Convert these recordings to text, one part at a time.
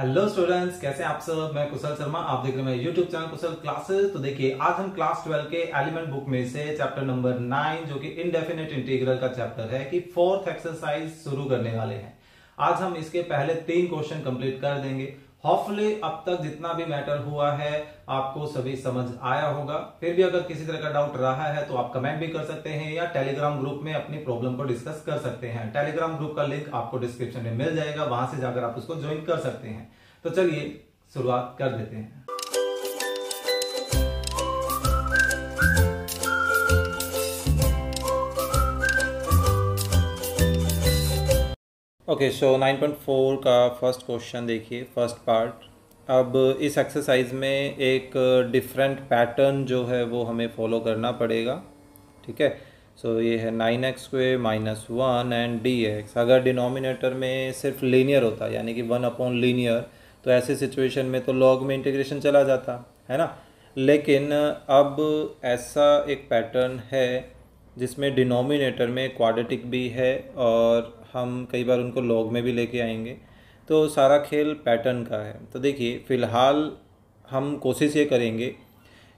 hello students कैसे आप सब मैं कुशल शर्मा आप देख रहे हैं यूट्यूब चैनल कुशल क्लासेस तो देखिए आज हम क्लास ट्वेल्व के एलिमेंट बुक में से चैप्टर नंबर नाइन जो कि इनडेफिनेट इंटीग्रल का चैप्टर है कि फोर्थ एक्सरसाइज शुरू करने वाले हैं आज हम इसके पहले तीन क्वेश्चन कंप्लीट कर देंगे होपफुली अब तक जितना भी मैटर हुआ है आपको सभी समझ आया होगा फिर भी अगर किसी तरह का डाउट रहा है तो आप कमेंट भी कर सकते हैं या टेलीग्राम ग्रुप में अपनी प्रॉब्लम को डिस्कस कर सकते हैं टेलीग्राम ग्रुप का लिंक आपको डिस्क्रिप्शन में मिल जाएगा वहां से जाकर आप उसको ज्वाइन कर सकते हैं तो चलिए शुरुआत कर देते हैं ओके सो 9.4 का फर्स्ट क्वेश्चन देखिए फर्स्ट पार्ट अब इस एक्सरसाइज में एक डिफरेंट uh, पैटर्न जो है वो हमें फॉलो करना पड़ेगा ठीक है सो so, ये है nine x square minus one and d x अगर डिनोमिनेटर में सिर्फ लीनियर होता यानी कि वन अपॉन लीनियर तो ऐसे सिचुएशन में तो लॉग में इंटीग्रेशन चला जाता है ना लेकिन uh, अब ऐसा एक पैटर्न है जिसमें डिनोमिनेटर में क्वाड्रेटिक भी है और हम कई बार उनको लॉग में भी लेके आएंगे तो सारा खेल पैटर्न का है तो देखिए फ़िलहाल हम कोशिश ये करेंगे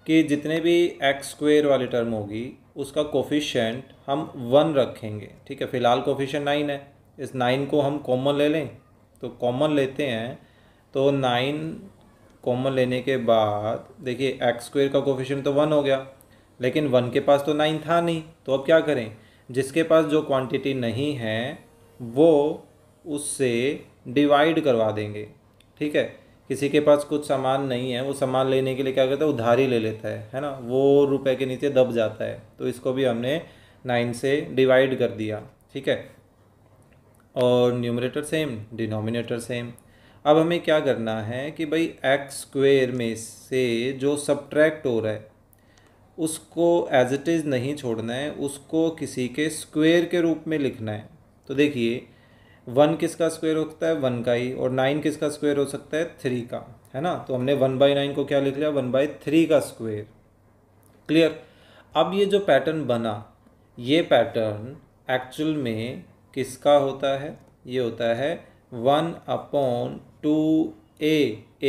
कि जितने भी एक्स स्क्वेयर वाली टर्म होगी उसका कोफिशेंट हम वन रखेंगे ठीक है फ़िलहाल कोफिशेंट नाइन है इस नाइन को हम कॉमन ले लें तो कॉमन लेते हैं तो नाइन कॉमन लेने के बाद देखिए एक्स स्क्वेयर का कोफिशेंट तो वन हो गया लेकिन वन के पास तो नाइन था नहीं तो अब क्या करें जिसके पास जो क्वांटिटी नहीं है वो उससे डिवाइड करवा देंगे ठीक है किसी के पास कुछ सामान नहीं है वो सामान लेने के लिए क्या करता है उधारी ले लेता है है ना वो रुपए के नीचे दब जाता है तो इसको भी हमने नाइन से डिवाइड कर दिया ठीक है और न्यूमरेटर सेम डिनोमिनेटर सेम अब हमें क्या करना है कि भाई एक्स स्क्वेयर में से जो सब्ट्रैक्ट हो रहा है उसको एज इट इज़ नहीं छोड़ना है उसको किसी के स्क्वेयर के रूप में लिखना है तो देखिए वन किसका स्क्वायर होता है वन का ही और नाइन किसका स्क्वायर हो सकता है थ्री का है ना तो हमने वन बाई नाइन को क्या लिख लिया वन बाई थ्री का स्क्वायर क्लियर अब ये जो पैटर्न बना ये पैटर्न एक्चुअल में किसका होता है ये होता है one upon two a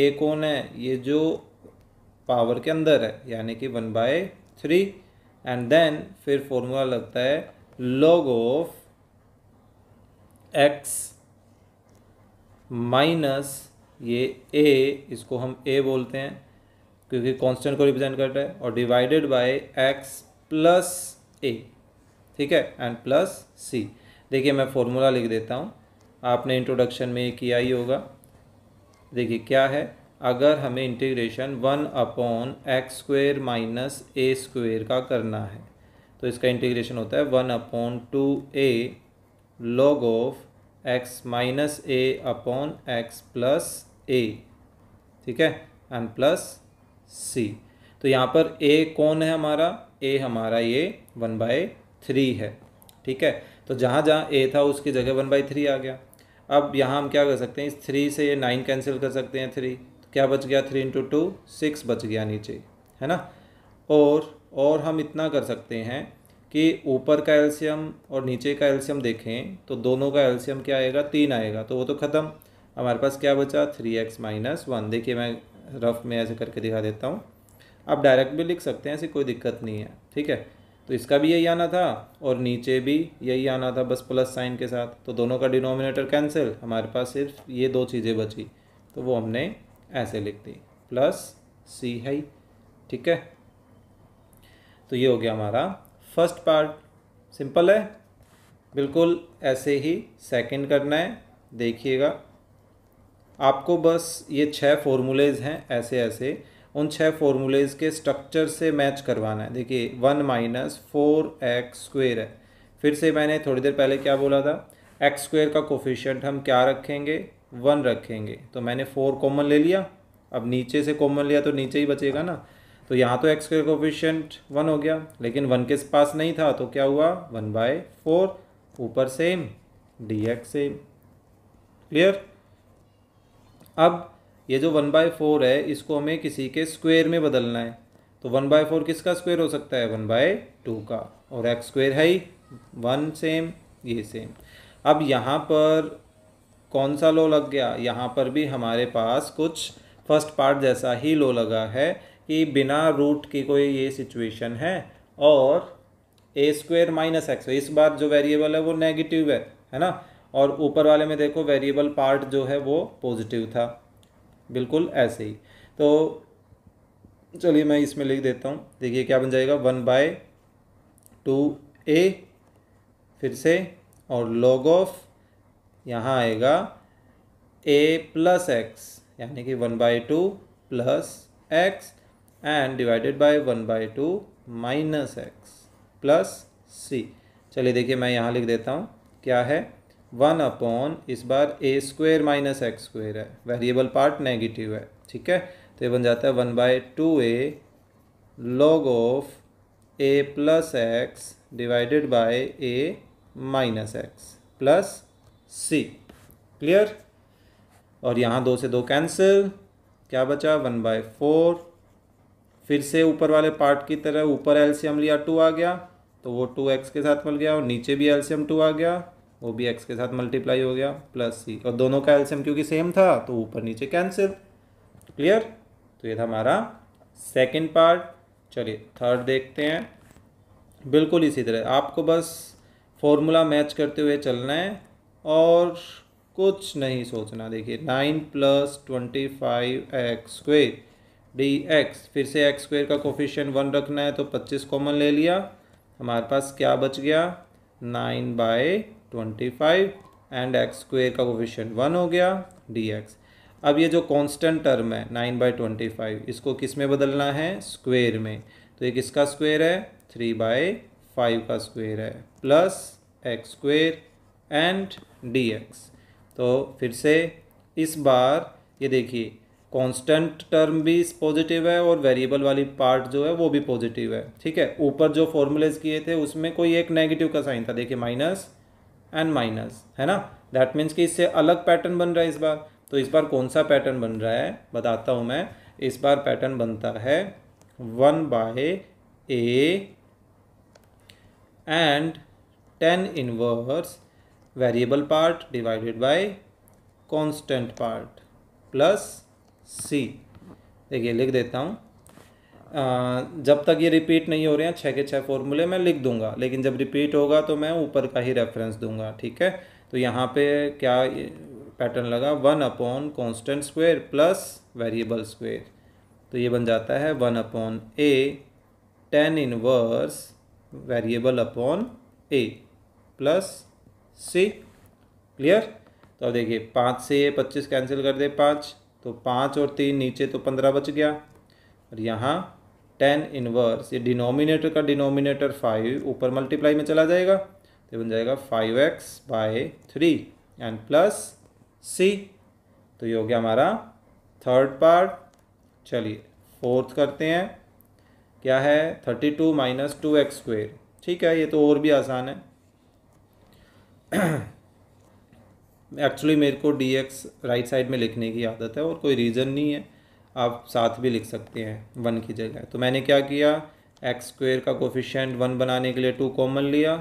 a कौन है ये जो पावर के अंदर है यानी कि one by three and then फिर फॉर्मूला लगता है लॉग ऑफ एक्स माइनस ये ए इसको हम ए बोलते हैं क्योंकि कांस्टेंट को रिप्रेजेंट करता है और divided by x plus a ठीक है एंड प्लस सी देखिए मैं फॉर्मूला लिख देता हूँ आपने इंट्रोडक्शन में किया ही होगा देखिए क्या है अगर हमें integration one upon x square minus a square का करना है तो इसका इंटीग्रेशन होता है one upon two a log of x minus a upon x plus a ठीक है एन प्लस सी तो यहाँ पर ए कौन है हमारा ए हमारा ये वन बाय थ्री है ठीक है तो जहाँ जहाँ ए था उसकी जगह वन बाई थ्री आ गया अब यहाँ हम क्या कर सकते हैं इस थ्री से ये नाइन कैंसिल कर सकते हैं थ्री तो क्या बच गया थ्री इंटू टू सिक्स बच गया नीचे है ना और और हम इतना कर सकते हैं कि ऊपर का एल्शियम और नीचे का एल्शियम देखें तो दोनों का एल्शियम क्या आएगा तीन आएगा तो वो तो ख़त्म हमारे पास क्या बचा थ्री एक्स माइनस वन देखिए मैं रफ में ऐसे करके दिखा देता हूँ आप डायरेक्ट भी लिख सकते हैं ऐसी कोई दिक्कत नहीं है ठीक है तो इसका भी यही आना था और नीचे भी यही आना था बस प्लस साइन के साथ तो दोनों का डिनोमिनेटर कैंसिल हमारे पास सिर्फ ये दो चीज़ें बची तो वो हमने ऐसे लिख दी प्लस सी है ठीक है तो ये हो गया हमारा फर्स्ट पार्ट सिंपल है बिल्कुल ऐसे ही सेकंड करना है देखिएगा आपको बस ये छह फॉर्मूलेज हैं ऐसे ऐसे उन छह फॉर्मूलेज के स्ट्रक्चर से मैच करवाना है देखिए one minus four x square है फिर से मैंने थोड़ी देर पहले क्या बोला था एक्स स्क्वेयर का कोफिशियंट हम क्या रखेंगे वन रखेंगे तो मैंने फोर कॉमन ले लिया अब नीचे से कॉमन लिया तो नीचे ही बचेगा ना तो यहाँ तो एक्स का कोफिशियंट वन हो गया लेकिन वन के पास नहीं था तो क्या हुआ वन बाय फोर ऊपर same d x same clear अब ये जो वन बाय फोर है इसको हमें किसी के स्क्वेयर में बदलना है तो वन बाय फोर किसका स्क्वेयर हो सकता है वन बाय टू का और एक्स स्क्वेयर है ही वन सेम ये सेम अब यहाँ पर कौन सा लो लग गया यहाँ पर भी हमारे पास कुछ फर्स्ट पार्ट जैसा ही लो लगा है कि बिना रूट की कोई ये सिचुएशन है और ए स्क्वेयर माइनस एक्स इस बार जो वेरिएबल है वो नेगेटिव है है ना और ऊपर वाले में देखो वेरिएबल पार्ट जो है वो पॉजिटिव था बिल्कुल ऐसे ही तो चलिए मैं इसमें लिख देता हूँ देखिए क्या बन जाएगा वन बाय टू ए फिर से और लॉग ऑफ यहाँ आएगा ए प्लस एक्स यानी कि one by two plus x and divided by one by two minus x plus c चलिए देखिए मैं यहाँ लिख देता हूँ क्या है वन अपॉन इस बार a square minus x square है वेरिएबल पार्ट नेगेटिव है ठीक है तो ये बन जाता है one by two a log of a plus x divided by a minus x plus c clear और यहाँ दो से दो कैंसिल क्या बचा वन बाय फोर फिर से ऊपर वाले पार्ट की तरह ऊपर एल्सियम लिया टू आ गया तो वो टू एक्स के साथ मिल गया और नीचे भी एल्सियम टू आ गया वो भी एक्स के साथ मल्टीप्लाई हो गया प्लस सी और दोनों का एल्सियम क्योंकि सेम था तो ऊपर नीचे कैंसिल क्लियर तो ये था हमारा सेकेंड पार्ट चलिए थर्ड देखते हैं बिल्कुल इसी तरह आपको बस फॉर्मूला मैच करते हुए चलना है और कुछ नहीं सोचना देखिए nine plus twenty five x square d x फिर से एक्स स्क्वेयर का कोफिशियन वन रखना है तो पच्चीस कॉमन ले लिया हमारे पास क्या बच गया nine by twenty five and x square का कोफिशियन वन हो गया डी एक्स अब ये जो कांस्टेंट टर्म है नाइन बाई ट्वेंटी फाइव इसको किस में बदलना है स्क्वेयर में तो ये किसका स्क्वेयर है थ्री बाई फाइव का स्क्वेयर है plus x square and d x तो फिर से इस बार ये देखिए कांस्टेंट टर्म भी पॉजिटिव है और वेरिएबल वाली पार्ट जो है वो भी पॉजिटिव है ठीक है ऊपर जो फॉर्मूलेज किए थे उसमें कोई एक नेगेटिव का साइन था देखिए माइनस एंड माइनस है ना दैट मीन्स कि इससे अलग पैटर्न बन रहा है इस बार तो इस बार कौन सा पैटर्न बन रहा है बताता हूँ मैं इस बार पैटर्न बनता है one by a and tan inverse variable part divided by constant part plus c देखिए लिख देता हूँ जब तक ये रिपीट नहीं हो रहे हैं छः के छः फॉर्मूले मैं लिख दूंगा लेकिन जब रिपीट होगा तो मैं ऊपर का ही रेफरेंस दूंगा ठीक है तो यहाँ पे क्या पैटर्न लगा one upon constant square plus variable square तो ये बन जाता है one upon a tan inverse variable upon a plus c clear तो अब देखिए पाँच से ये पच्चीस कैंसिल कर दे पाँच तो पाँच और तीन नीचे तो पंद्रह बच गया और यहाँ टेन इनवर्स ये डिनोमिनेटर का डिनोमिनेटर फाइव ऊपर मल्टीप्लाई में चला जाएगा तो बन जाएगा five x by three and plus c तो ये हो गया हमारा थर्ड पार्ट चलिए फोर्थ करते हैं क्या है thirty two minus two x square ठीक है ये तो और भी आसान है एक्चुअली मेरे को डी एक्स राइट साइड में लिखने की आदत है और कोई रीज़न नहीं है आप साथ भी लिख सकते हैं वन की जगह तो मैंने क्या किया एक्स स्क्वेयर का कोफिशेंट वन बनाने के लिए टू कॉमन लिया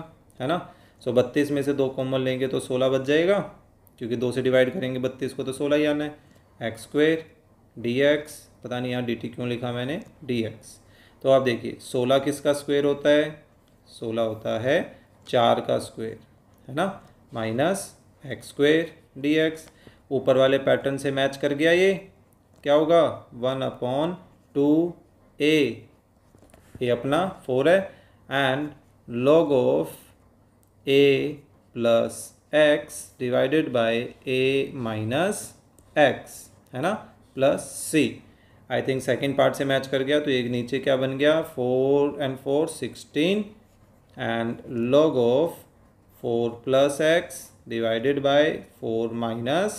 है ना सो so, बत्तीस में से दो कॉमन लेंगे तो सोलह बच जाएगा क्योंकि दो से डिवाइड करेंगे बत्तीस को तो सोलह ही आना है एक्स स्क्वेयर डी एक्स पता नहीं यहाँ डी टी क्यों लिखा मैंने डी एक्स तो आप देखिए सोलह किसका स्क्वेयर होता है सोलह होता है चार का स्क्वेयर है ना minus x square d x ऊपर वाले पैटर्न से मैच कर गया ये क्या होगा वन अपॉन टू ए ये अपना फोर है and log of a plus x divided by a minus x है ना plus c I think second part से मैच कर गया तो एक नीचे क्या बन गया four and four sixteen and log of four plus x divided by four minus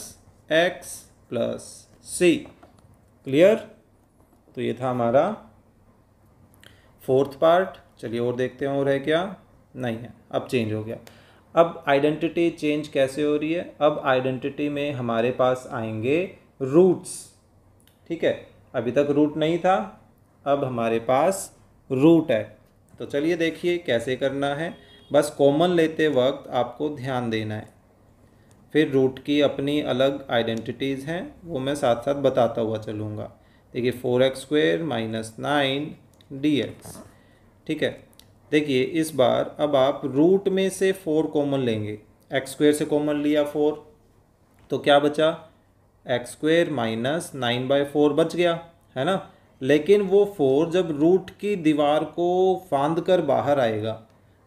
x plus c clear तो ये था हमारा फोर्थ पार्ट चलिए और देखते हैं और है क्या नहीं है अब चेंज हो गया अब आइडेंटिटी चेंज कैसे हो रही है अब आइडेंटिटी में हमारे पास आएंगे रूट्स ठीक है अभी तक रूट नहीं था अब हमारे पास रूट है तो चलिए देखिए कैसे करना है बस कॉमन लेते वक्त आपको ध्यान देना है फिर रूट की अपनी अलग आइडेंटिटीज़ हैं वो मैं साथ साथ बताता हुआ चलूँगा देखिए four x square minus nine d x ठीक है देखिए इस बार अब आप रूट में से फोर कॉमन लेंगे एक्स स्क्वेयर से कॉमन लिया फोर तो क्या बचा x square minus nine by four बच गया है ना लेकिन वो फोर जब रूट की दीवार को फांद कर बाहर आएगा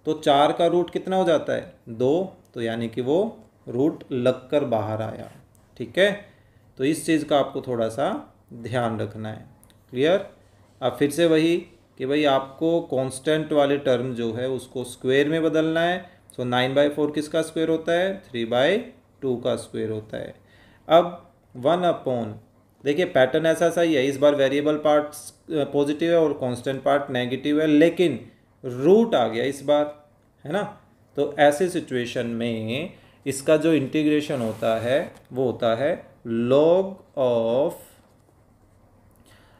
तो चार का रूट कितना हो जाता है दो तो यानी कि वो रूट लग कर बाहर आया ठीक है तो इस चीज़ का आपको थोड़ा सा ध्यान रखना है क्लियर अब फिर से वही कि भाई आपको कांस्टेंट वाले टर्म जो है उसको स्क्वायर में बदलना है सो नाइन बाई फोर किसका स्क्वायर होता है थ्री बाई टू का स्क्वायर होता है अब वन अपॉन देखिए पैटर्न ऐसा सही है इस बार वेरिएबल पार्ट पॉजिटिव है और कांस्टेंट पार्ट नेगेटिव है लेकिन रूट आ गया इस बार है ना तो ऐसे सिचुएशन में इसका जो इंटीग्रेशन होता है वो होता है लॉग ऑफ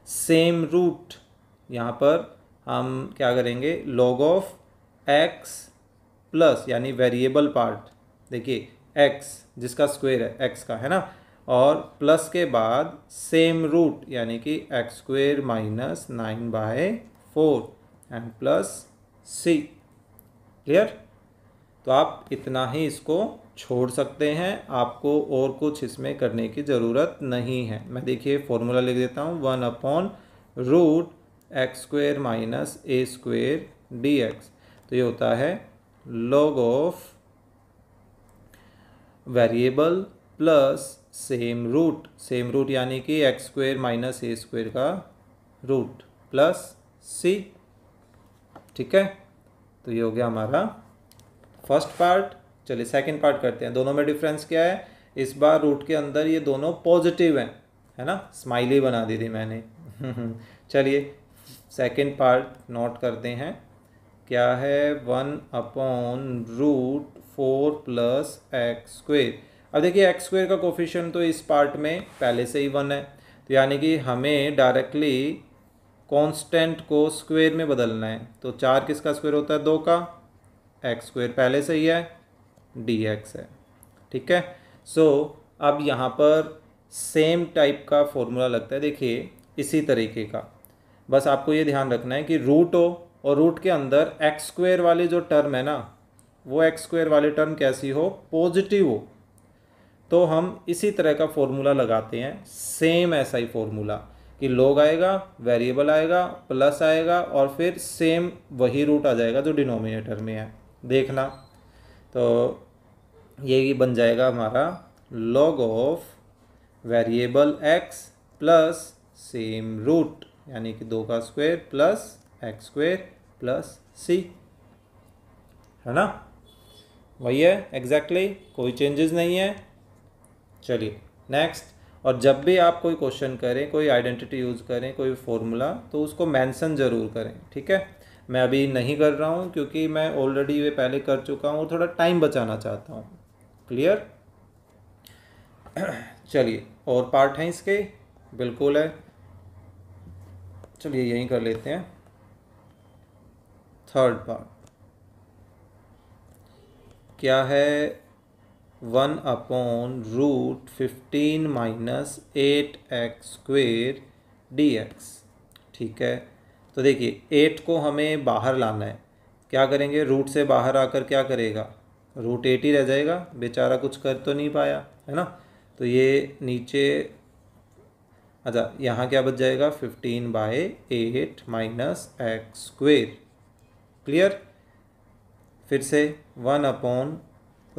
सेम रूट यहाँ पर हम क्या करेंगे लॉग ऑफ एक्स प्लस यानी वेरिएबल पार्ट देखिए एक्स जिसका स्क्वेयर है एक्स का है ना और प्लस के बाद सेम रूट यानी कि x square minus nine by four and plus c clear तो आप इतना ही इसको छोड़ सकते हैं आपको और कुछ इसमें करने की ज़रूरत नहीं है मैं देखिए फॉर्मूला लिख देता हूँ one upon root x square minus a square d x तो ये होता है log of variable plus same root same root यानी कि x square minus a square का रूट प्लस सी ठीक है तो ये हो गया हमारा फर्स्ट पार्ट चलिए सेकेंड पार्ट करते हैं दोनों में डिफरेंस क्या है इस बार रूट के अंदर ये दोनों पॉजिटिव हैं है ना स्माइली बना दी थी मैंने चलिए सेकेंड पार्ट नोट करते हैं क्या है one upon root four plus x square अब देखिए एक्स स्क्वेयर का कोफिशन तो इस पार्ट में पहले से ही वन है तो यानी कि हमें डायरेक्टली कांस्टेंट को स्क्वेयर में बदलना है तो चार किसका स्क्वेयर होता है दो का एक्स स्क्वेयर पहले से ही है डी एक्स है ठीक है सो so, अब यहाँ पर सेम टाइप का फॉर्मूला लगता है देखिए इसी तरीके का बस आपको ये ध्यान रखना है कि रूट हो और रूट के अंदर एक्स स्क्वेयर वाले जो टर्म है ना वो एक्स स्क्वेयर वाले टर्म कैसी हो पॉजिटिव हो तो हम इसी तरह का फॉर्मूला लगाते हैं सेम ऐसा ही फॉर्मूला कि लोग आएगा वेरिएबल आएगा प्लस आएगा और फिर सेम वही रूट आ जाएगा जो डिनोमिनेटर में है देखना तो ये बन जाएगा हमारा log of variable x plus same root यानी कि दो का square plus x square plus c है ना वही है एग्जैक्टली exactly, कोई चेंजेस नहीं है चलिए नेक्स्ट और जब भी आप कोई क्वेश्चन करें कोई आइडेंटिटी यूज़ करें कोई फॉर्मूला तो उसको मेंशन ज़रूर करें ठीक है मैं अभी नहीं कर रहा हूँ क्योंकि मैं ऑलरेडी ये पहले कर चुका हूँ और थोड़ा टाइम बचाना चाहता हूँ क्लियर चलिए और पार्ट हैं इसके बिल्कुल है चलिए यहीं कर लेते हैं थर्ड पार्ट क्या है one upon root fifteen minus eight x square d x ठीक है तो देखिए एट को हमें बाहर लाना है क्या करेंगे रूट से बाहर आकर क्या करेगा रूट एट ही रह जाएगा बेचारा कुछ कर तो नहीं पाया है ना तो ये नीचे अच्छा यहाँ क्या बच जाएगा fifteen by eight minus x square clear फिर से वन अपॉन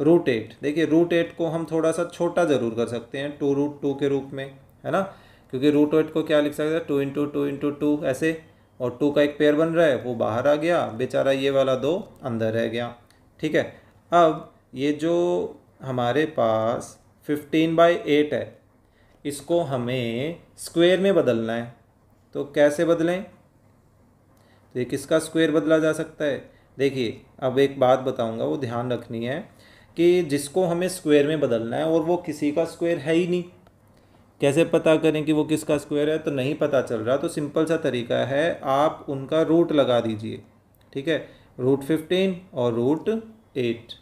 रूट एट देखिए रूट एट को हम थोड़ा सा छोटा ज़रूर कर सकते हैं टू रूट टू के रूप में है ना क्योंकि रूट एट को क्या लिख सकते हैं two into two into two ऐसे और टू का एक पेयर बन रहा है वो बाहर आ गया बेचारा ये वाला दो अंदर रह गया ठीक है अब ये जो हमारे पास फिफ्टीन बाई एट है इसको हमें स्क्वायर में बदलना है तो कैसे बदलें तो ये किसका स्क्वायर बदला जा सकता है देखिए अब एक बात बताऊंगा वो ध्यान रखनी है कि जिसको हमें स्क्वायर में बदलना है और वो किसी का स्क्वायर है ही नहीं कैसे पता करें कि वो किसका स्क्वायर है तो नहीं पता चल रहा तो सिंपल सा तरीका है आप उनका रूट लगा दीजिए ठीक है रूट फिफ्टीन और रूट एट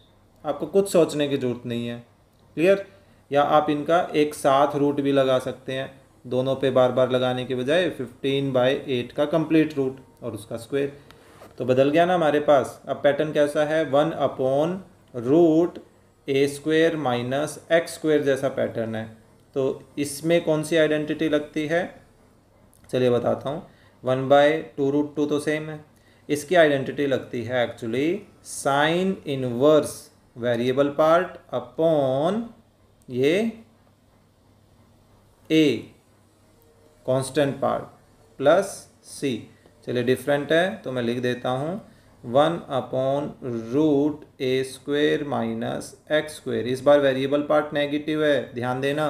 आपको कुछ सोचने की ज़रूरत नहीं है क्लियर या आप इनका एक साथ रूट भी लगा सकते हैं दोनों पे बार बार लगाने के बजाय फिफ्टीन बाई एट का कंप्लीट रूट और उसका स्क्वेयर तो बदल गया ना हमारे पास अब पैटर्न कैसा है one upon root a square minus x square जैसा पैटर्न है तो इसमें कौन सी आइडेंटिटी लगती है चलिए बताता हूँ one by two root two तो सेम है इसकी आइडेंटिटी लगती है actually sine inverse variable part upon ये a constant part plus c चलिए डिफरेंट है तो मैं लिख देता हूँ one upon root a square minus x square इस बार वेरिएबल पार्ट नेगेटिव है ध्यान देना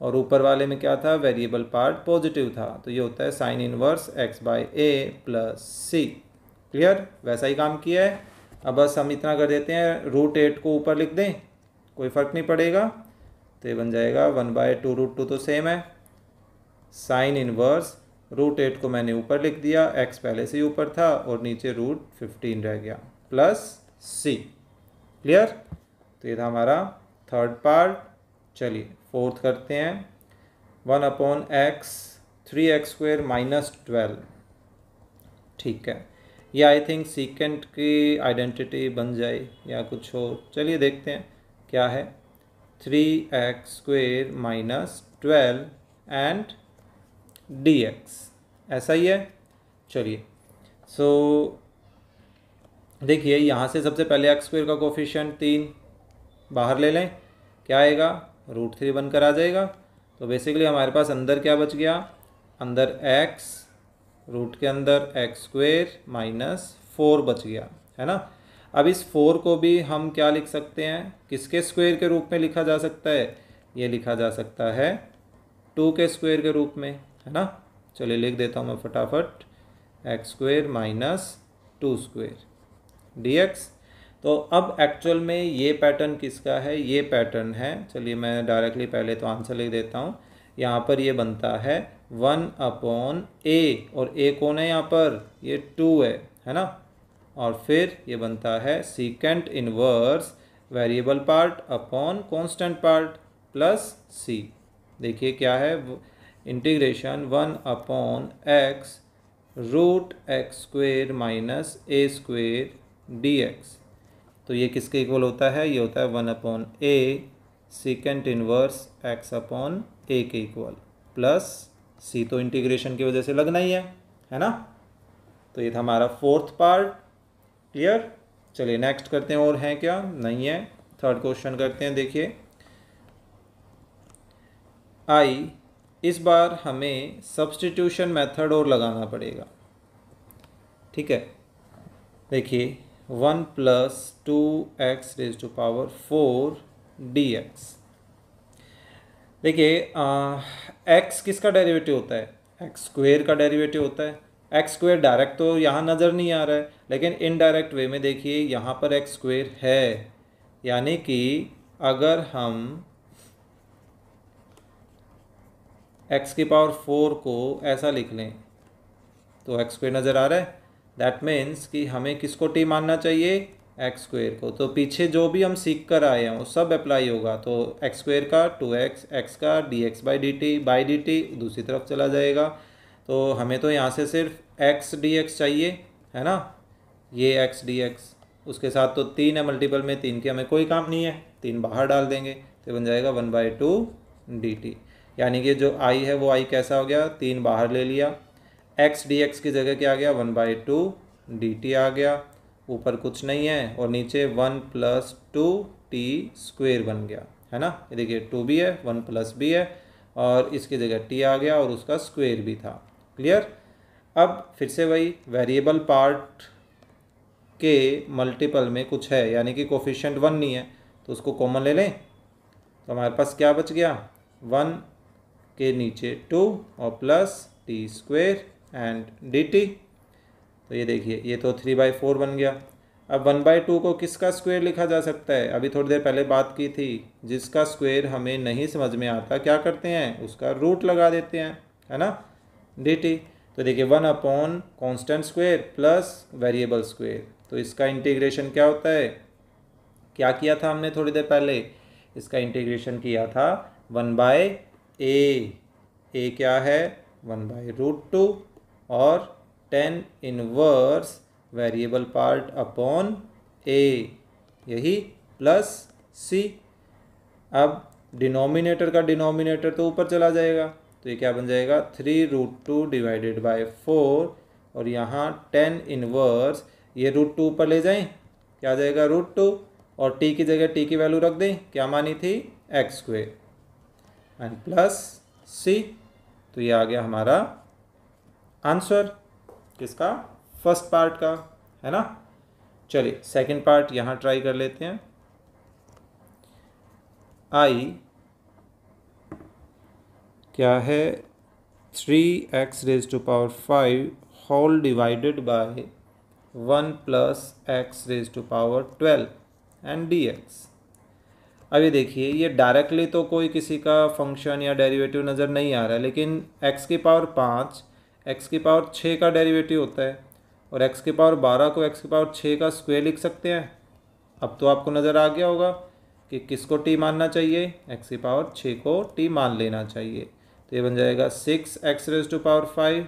और ऊपर वाले में क्या था वेरिएबल पार्ट पॉजिटिव था तो ये होता है sine inverse x by a plus c clear वैसा ही काम किया है अब बस हम इतना कर देते हैं रूट एट को ऊपर लिख दें कोई फ़र्क नहीं पड़ेगा तो ये बन जाएगा one by two root two तो सेम है साइन इनवर्स रूट एट को मैंने ऊपर लिख दिया एक्स पहले से ही ऊपर था और नीचे रूट फिफ्टीन रह गया प्लस सी क्लियर तो ये था हमारा थर्ड पार्ट चलिए फोर्थ करते हैं one upon x three x square minus twelve ठीक है या आई थिंक सीकेंट की आइडेंटिटी बन जाए या कुछ हो चलिए देखते हैं क्या है three x square minus twelve and d x ऐसा ही है चलिए सो so, देखिए यहाँ से सबसे पहले एक्स स्क्वेयर का कोफिशियंट तीन बाहर ले लें क्या आएगा रूट थ्री बनकर आ जाएगा तो बेसिकली हमारे पास अंदर क्या बच गया अंदर एक्स रूट के अंदर एक्स स्क्वेयर माइनस फोर बच गया है ना अब इस फोर को भी हम क्या लिख सकते हैं किसके स्क्वेयर के रूप में लिखा जा सकता है ये लिखा जा सकता है टू के स्क्वेयर के रूप में है ना चलिए लिख देता हूँ मैं फटाफट x square minus two square d x तो अब एक्चुअल में ये पैटर्न किसका है ये पैटर्न है चलिए मैं डायरेक्टली पहले तो आंसर लिख देता हूँ यहाँ पर ये बनता है वन अपॉन ए और ए कौन है यहाँ पर ये टू है है ना और फिर ये बनता है secant inverse variable part upon constant part plus c देखिए क्या है integration one upon x root x square minus a square d x तो ये किसके इक्वल होता है ये होता है one upon a secant inverse x upon a के इक्वल प्लस सी तो इंटीग्रेशन की वजह से लगना ही है है ना तो ये था हमारा फोर्थ पार्ट क्लियर चलिए नेक्स्ट करते हैं और हैं क्या नहीं है थर्ड क्वेश्चन करते हैं देखिए आई इस बार हमें सब्सटीट्यूशन मेथड और लगाना पड़ेगा ठीक है देखिए one plus two x raise to power four d x देखिए एक्स किसका डेरिवेटिव होता है एक्स स्क्वेयर का डेरिवेटिव होता है एक्स स्क्वेयर डायरेक्ट तो यहाँ नज़र नहीं आ रहा है लेकिन इनडायरेक्ट वे में देखिए यहाँ पर एक्स स्क्वेयर है यानी कि अगर हम एक्स की पावर फोर को ऐसा लिख लें तो एक्स स्क्वेयर नज़र आ रहा है दैट मीन्स कि हमें किसको टी मानना चाहिए एक्स स्क्वेयर को तो पीछे जो भी हम सीख कर आए हैं वो सब अप्लाई होगा तो एक्स स्क्वेयर का टू एक्स एक्स का d x by d t by d t दूसरी तरफ चला जाएगा तो हमें तो यहाँ से सिर्फ एक्स डी एक्स चाहिए है ना ये एक्स डी एक्स उसके साथ तो तीन है मल्टीपल में तीन के हमें कोई काम नहीं है तीन बाहर डाल देंगे तो बन जाएगा one by two d t यानी कि जो आई है वो आई कैसा हो गया तीन बाहर ले लिया एक्स डी एक्स की जगह क्या आ गया one by two d t आ गया ऊपर कुछ नहीं है और नीचे one plus two t square बन गया है ना ये देखिए टू भी है वन प्लस भी है और इसकी जगह टी आ गया और उसका स्क्वेयर भी था क्लियर अब फिर से वही वेरिएबल पार्ट के मल्टीपल में कुछ है यानी कि कोफिशेंट वन नहीं है तो उसको कॉमन ले लें तो हमारे पास क्या बच गया वन के नीचे टू और plus t square and d t तो ये देखिए ये तो थ्री बाई फोर बन गया अब वन बाई टू को किसका स्क्वायर लिखा जा सकता है अभी थोड़ी देर पहले बात की थी जिसका स्क्वायर हमें नहीं समझ में आता क्या करते हैं उसका रूट लगा देते हैं है ना डी टी तो देखिए one upon constant square plus variable square तो इसका इंटीग्रेशन क्या होता है क्या किया था हमने थोड़ी देर पहले इसका इंटीग्रेशन किया था वन बाय ए ए क्या है वन बाय रूट टू और tan inverse variable part upon a यही प्लस सी अब डिनोमिनेटर का डिनोमिनेटर तो ऊपर चला जाएगा तो ये क्या बन जाएगा three root two divided by four और यहाँ टेन इनवर्स ये रूट टू ऊपर ले जाएं क्या आ जाएगा रूट टू और टी की जगह टी की वैल्यू रख दें क्या मानी थी x square and plus c तो ये आ गया हमारा आंसर किसका फर्स्ट पार्ट का है ना चलिए सेकंड पार्ट यहाँ ट्राई कर लेते हैं आई क्या है three x raise to power five whole divided by one plus x raise to power twelve and d x अभी देखिए ये डायरेक्टली तो कोई किसी का फंक्शन या डेरिवेटिव नज़र नहीं आ रहा है लेकिन एक्स की पावर पाँच एक्स की पावर छः का डेरिवेटिव होता है और एक्स की पावर बारह को एक्स की पावर छः का स्क्वेयर लिख सकते हैं अब तो आपको नज़र आ गया होगा कि किसको टी मानना चाहिए एक्स की पावर छः को टी मान लेना चाहिए तो ये बन जाएगा six x raise to power five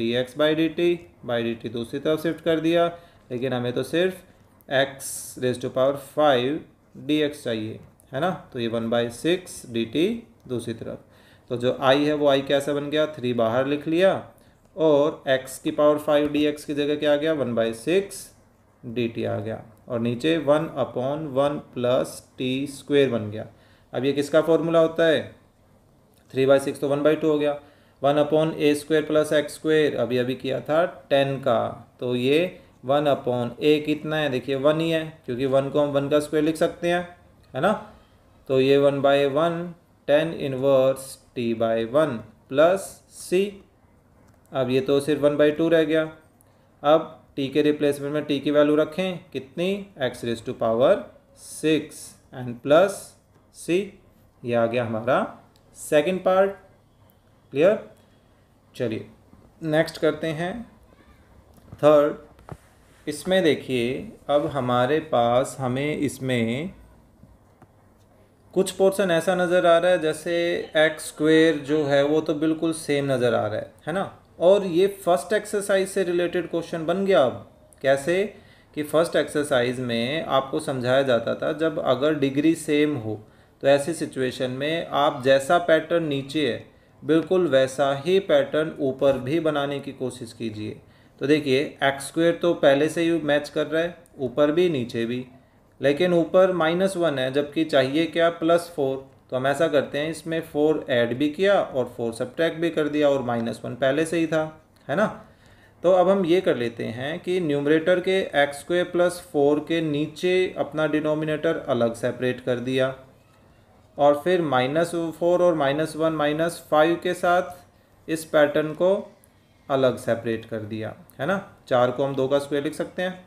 d x by d t by d t दूसरी तरफ शिफ्ट कर दिया लेकिन हमें तो सिर्फ x raise to power five d x चाहिए है ना तो ये one by six d t दूसरी तरफ तो जो आई है वो आई कैसा बन गया थ्री बाहर लिख लिया और x की पावर फाइव डी की जगह क्या आ गया वन बाई सिक्स डी आ गया और नीचे one upon one plus t square बन गया अब ये किसका फॉर्मूला होता है थ्री बाई सिक्स तो वन बाई टू हो गया one upon a square plus x square अभी अभी किया था टेन का तो ये वन अपॉन ए कितना है देखिए वन ही है क्योंकि वन को हम वन का स्क्वेयर लिख सकते हैं है ना तो ये one by one tan inverse t by one plus c अब ये तो सिर्फ वन बाई टू रह गया अब टी के रिप्लेसमेंट में टी की वैल्यू रखें कितनी x raise to power six and plus c ये आ गया हमारा सेकंड पार्ट क्लियर चलिए नेक्स्ट करते हैं थर्ड इसमें देखिए अब हमारे पास हमें इसमें कुछ पोर्शन ऐसा नज़र आ रहा है जैसे एक्स स्क्वेयर जो है वो तो बिल्कुल सेम नज़र आ रहा है है ना और ये फर्स्ट एक्सरसाइज से रिलेटेड क्वेश्चन बन गया अब कैसे कि फर्स्ट एक्सरसाइज में आपको समझाया जाता था जब अगर डिग्री सेम हो तो ऐसी सिचुएशन में आप जैसा पैटर्न नीचे है बिल्कुल वैसा ही पैटर्न ऊपर भी बनाने की कोशिश कीजिए तो देखिए एक्स स्क्वेयर तो पहले से ही मैच कर रहा है ऊपर भी नीचे भी लेकिन ऊपर माइनस वन है जबकि चाहिए क्या प्लस फोर तो हम ऐसा करते हैं इसमें फोर ऐड भी किया और फोर सब्ट्रैक्ट भी कर दिया और माइनस वन पहले से ही था है ना तो अब हम ये कर लेते हैं कि न्यूमरेटर के एक्स स्क्वेयर प्लस फोर के नीचे अपना डिनोमिनेटर अलग सेपरेट कर दिया और फिर माइनस फोर और माइनस वन माइनस फाइव के साथ इस पैटर्न को अलग सेपरेट कर दिया है ना चार को हम दो का स्क्वेयर लिख सकते हैं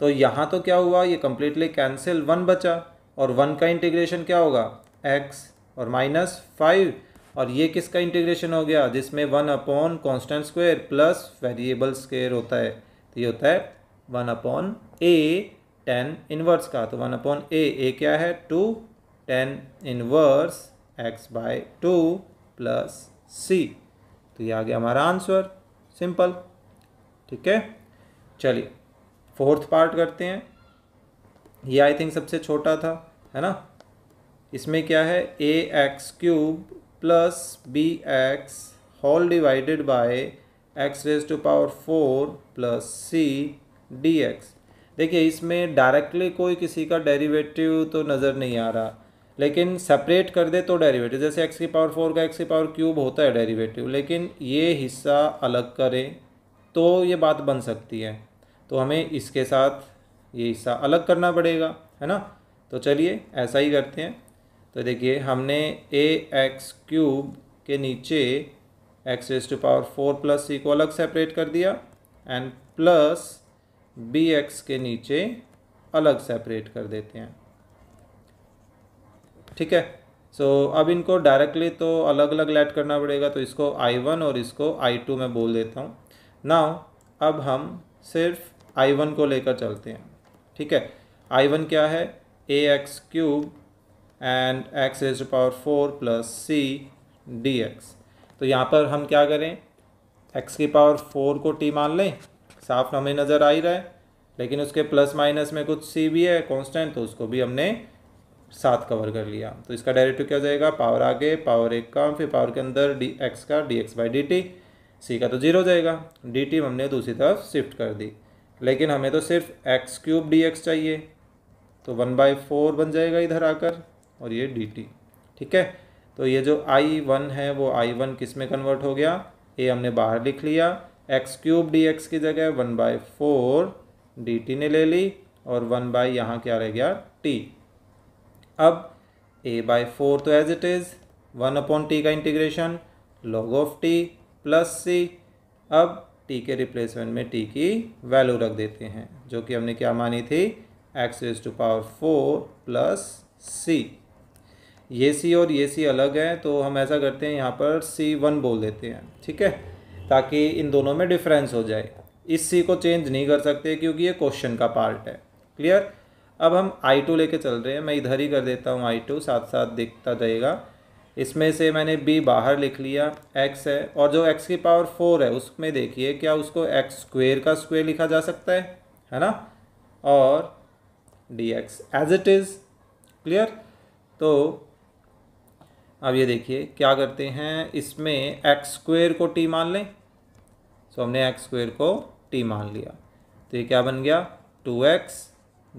तो यहाँ तो क्या हुआ ये कम्प्लीटली कैंसिल वन बचा और वन का इंटीग्रेशन क्या होगा एक्स और माइनस फाइव और ये किसका इंटीग्रेशन हो गया जिसमें one upon constant square plus variable square होता है तो ये होता है one upon a tan inverse का तो वन अपॉन ए ए क्या है two tan inverse x by two plus c तो ये आ गया हमारा आंसर सिंपल ठीक है चलिए फोर्थ पार्ट करते हैं ये आई थिंक सबसे छोटा था है ना इसमें क्या है a x cube plus b x whole divided by x raise to power four plus c d x देखिए इसमें डायरेक्टली कोई किसी का डेरिवेटिव तो नज़र नहीं आ रहा लेकिन सेपरेट कर दे तो डेरिवेटिव जैसे एक्स की पावर फोर का एक्स की पावर क्यूब होता है डेरिवेटिव लेकिन ये हिस्सा अलग करें तो ये बात बन सकती है तो हमें इसके साथ ये हिस्सा अलग करना पड़ेगा है ना तो चलिए ऐसा ही करते हैं तो देखिए हमने ए एक्स क्यूब के नीचे x raise to power four plus c को अलग सेपरेट कर दिया एंड प्लस बी एक्स के नीचे अलग सेपरेट कर देते हैं ठीक है सो so, अब इनको डायरेक्टली तो अलग अलग लेट करना पड़ेगा तो इसको आई वन और इसको आई टू में बोल देता हूँ नाउ अब हम सिर्फ आई वन को लेकर चलते हैं ठीक है आई वन क्या है ax cube and x raise power four plus c d x तो यहाँ पर हम क्या करें एक्स की पावर फोर को टी मान लें साफ हमें नज़र आ ही रहा है लेकिन उसके प्लस माइनस में कुछ सी भी है कांस्टेंट तो उसको भी हमने साथ कवर कर लिया तो इसका डायरेक्टिव क्या हो जाएगा पावर आगे पावर एक कम फिर पावर के अंदर डी एक्स का d x by d t c का तो जीरो हो जाएगा डी टी हमने दूसरी तरफ शिफ्ट कर दी लेकिन हमें तो सिर्फ एक्स क्यूब डी एक्स चाहिए तो वन बाई फोर बन जाएगा इधर आकर और ये डी टी ठीक है तो ये जो आई वन है वो आई वन किस में कन्वर्ट हो गया ए हमने बाहर लिख लिया एक्स क्यूब डी एक्स की जगह one by four d t ने ले ली और वन बाई यहाँ क्या रह गया टी अब ए बाई फोर तो as it is one upon t का integration log of t plus c अब टी के रिप्लेसमेंट में टी की वैल्यू रख देते हैं जो कि हमने क्या मानी थी x raise to power four plus c ये सी और ये सी अलग हैं तो हम ऐसा करते हैं यहाँ पर सी वन बोल देते हैं ठीक है ताकि इन दोनों में डिफरेंस हो जाए इस सी को चेंज नहीं कर सकते क्योंकि ये क्वेश्चन का पार्ट है क्लियर अब हम आई टू लेके चल रहे हैं मैं इधर ही कर देता हूँ आई टू साथ साथ दिखता जाएगा इसमें से मैंने बी बाहर लिख लिया एक्स है और जो एक्स की पावर फोर है उसमें देखिए क्या उसको एक्स स्क्वेयर का स्क्वेयर लिखा जा सकता है है ना और dx as it is clear तो अब ये देखिए क्या करते हैं इसमें एक्स स्क्वेयर को टी मान लें सो so, हमने एक्स स्क्वेयर को टी मान लिया तो ये क्या बन गया two x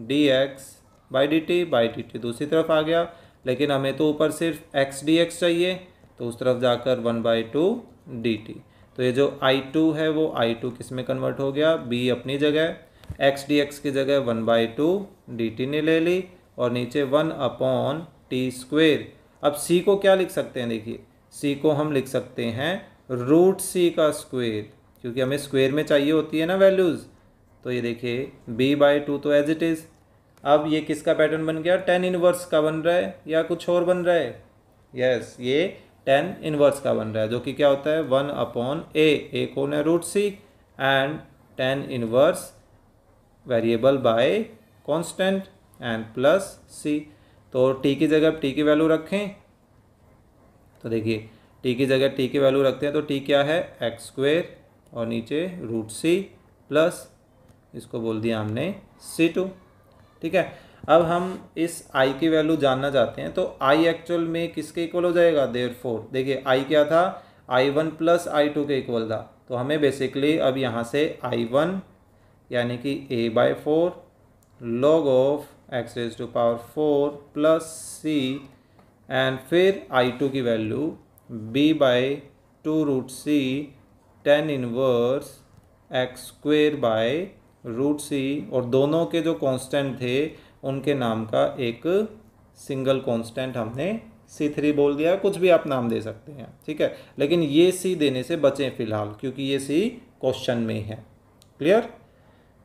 d x by d t by d t दूसरी तरफ आ गया लेकिन हमें तो ऊपर सिर्फ एक्स डी एक्स चाहिए तो उस तरफ जाकर one by two d t तो ये जो आई टू है वो आई टू किस में कन्वर्ट हो गया बी अपनी जगह एक्स डी एक्स की जगह one by two d t ने ले ली और नीचे वन अपॉन टी स्क्वेर अब सी को क्या लिख सकते हैं देखिए सी को हम लिख सकते हैं रूट सी का स्क्वेयर क्योंकि हमें स्क्वेयर में चाहिए होती है ना वैल्यूज़ तो ये देखिए बी बाई टू तो एज इट इज़ अब ये किसका पैटर्न बन गया टेन इनवर्स का बन रहा है या कुछ और बन रहा है यस yes, ये टेन इनवर्स का बन रहा है जो कि क्या होता है वन अपॉन ए ए कौन है root c and tan inverse variable by constant and plus c तो टी की जगह टी की वैल्यू रखें तो देखिए टी की जगह टी की वैल्यू रखते हैं तो टी क्या है एक्स स्क्वेयर और नीचे रूट सी प्लस इसको बोल दिया हमने सी टू ठीक है अब हम इस आई की वैल्यू जानना चाहते हैं तो आई एक्चुअल में किसके इक्वल हो जाएगा देर फोर देखिए आई क्या था I one plus I two के इक्वल था तो हमें बेसिकली अब यहाँ से आई वन यानी कि a by four log of x raise to power four plus c and फिर आई टू की value b by two root c tan inverse x square by root c और दोनों के जो कांस्टेंट थे उनके नाम का एक सिंगल कांस्टेंट हमने सी थ्री बोल दिया कुछ भी आप नाम दे सकते हैं ठीक है लेकिन ये सी देने से बचें फिलहाल क्योंकि ये सी क्वेश्चन में है क्लियर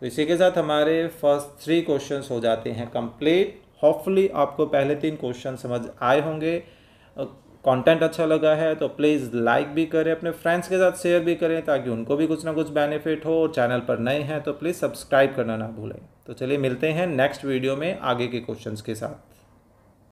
तो इसी के साथ हमारे फर्स्ट थ्री क्वेश्चन हो जाते हैं कंप्लीट होपफुली आपको पहले तीन क्वेश्चन समझ आए होंगे कंटेंट अच्छा लगा है तो प्लीज़ लाइक भी करें अपने फ्रेंड्स के साथ शेयर भी करें ताकि उनको भी कुछ ना कुछ बेनिफिट हो और चैनल पर नए हैं तो प्लीज़ सब्सक्राइब करना ना भूलें तो चलिए मिलते हैं नेक्स्ट वीडियो में आगे के क्वेश्चंस के साथ